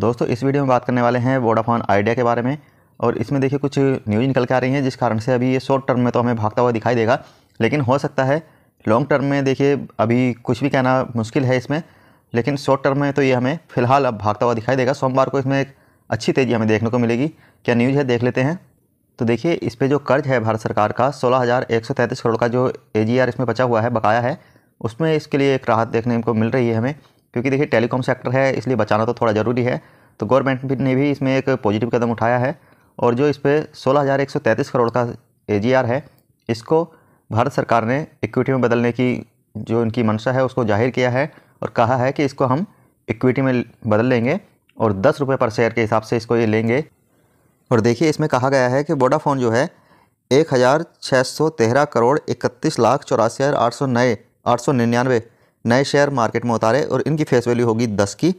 दोस्तों इस वीडियो में बात करने वाले हैं वोडाफोन आइडिया के बारे में और इसमें देखिए कुछ न्यूज़ निकल के आ रही है जिस कारण से अभी ये शॉर्ट टर्म में तो हमें भागता हुआ दिखाई देगा लेकिन हो सकता है लॉन्ग टर्म में देखिए अभी कुछ भी कहना मुश्किल है इसमें लेकिन शॉर्ट टर्म में तो ये हमें फ़िलहाल अब भागता हुआ दिखाई देगा सोमवार को इसमें एक अच्छी तेज़ी हमें देखने को मिलेगी क्या न्यूज़ है देख लेते हैं तो देखिए इस पर जो कर्ज है भारत सरकार का सोलह करोड़ का जो ए इसमें बचा हुआ है बकाया है उसमें इसके लिए एक राहत देखने को मिल रही है हमें क्योंकि देखिए टेलीकॉम सेक्टर है इसलिए बचाना तो थोड़ा ज़रूरी है तो गवर्नमेंट ने भी इसमें एक पॉजिटिव कदम उठाया है और जो इस पर सोलह करोड़ का ए है इसको भारत सरकार ने इक्विटी में बदलने की जो इनकी मंशा है उसको जाहिर किया है और कहा है कि इसको हम इक्विटी में बदल लेंगे और दस रुपये पर शेयर के हिसाब से इसको ये लेंगे और देखिए इसमें कहा गया है कि वोडाफोन जो है एक हज़ार छः सौ तेरह करोड़ इकतीस लाख चौरासी हज़ार आठ सौ नए आठ सौ निन्यानवे नए शेयर मार्केट में उतारे और इनकी फेस वैल्यू होगी दस की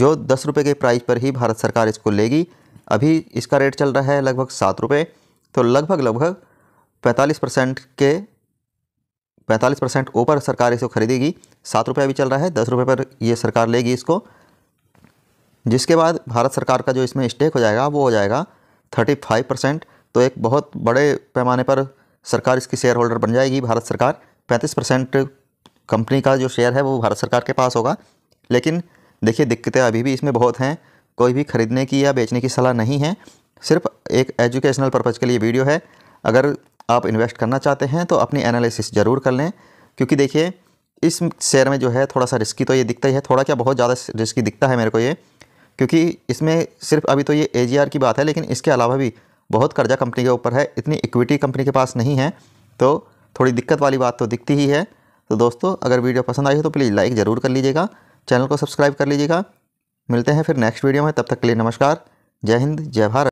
जो दस रुपये के प्राइस पर ही भारत सरकार इसको लेगी अभी इसका रेट चल रहा है लगभग सात रुपये तो लगभग लगभग पैंतालीस परसेंट के पैंतालीस परसेंट ऊपर सरकार इसको खरीदेगी सात रुपये अभी चल रहा है दस रुपये पर ये सरकार लेगी इसको जिसके बाद भारत सरकार का जो इसमें स्टेक हो जाएगा वो हो जाएगा थर्टी फाइव परसेंट तो एक बहुत बड़े पैमाने पर सरकार इसकी शेयर होल्डर बन जाएगी भारत सरकार पैंतीस परसेंट कंपनी का जो शेयर है वो भारत सरकार के पास होगा लेकिन देखिए दिक्कतें अभी भी इसमें बहुत हैं कोई भी ख़रीदने की या बेचने की सलाह नहीं है सिर्फ एक एजुकेशनल पर्पज़ के लिए वीडियो है अगर आप इन्वेस्ट करना चाहते हैं तो अपनी एनालिसिस ज़रूर कर लें क्योंकि देखिए इस शेयर में जो है थोड़ा सा रिस्की तो ये दिखता ही है थोड़ा क्या बहुत ज़्यादा रिस्की दिखता है मेरे को ये क्योंकि इसमें सिर्फ अभी तो ये ए की बात है लेकिन इसके अलावा भी बहुत कर्जा कंपनी के ऊपर है इतनी इक्विटी कंपनी के पास नहीं है तो थोड़ी दिक्कत वाली बात तो दिखती ही है तो दोस्तों अगर वीडियो पसंद आई हो तो प्लीज़ लाइक ज़रूर कर लीजिएगा चैनल को सब्सक्राइब कर लीजिएगा मिलते हैं फिर नेक्स्ट वीडियो में तब तक के लिए नमस्कार जय हिंद जय भारत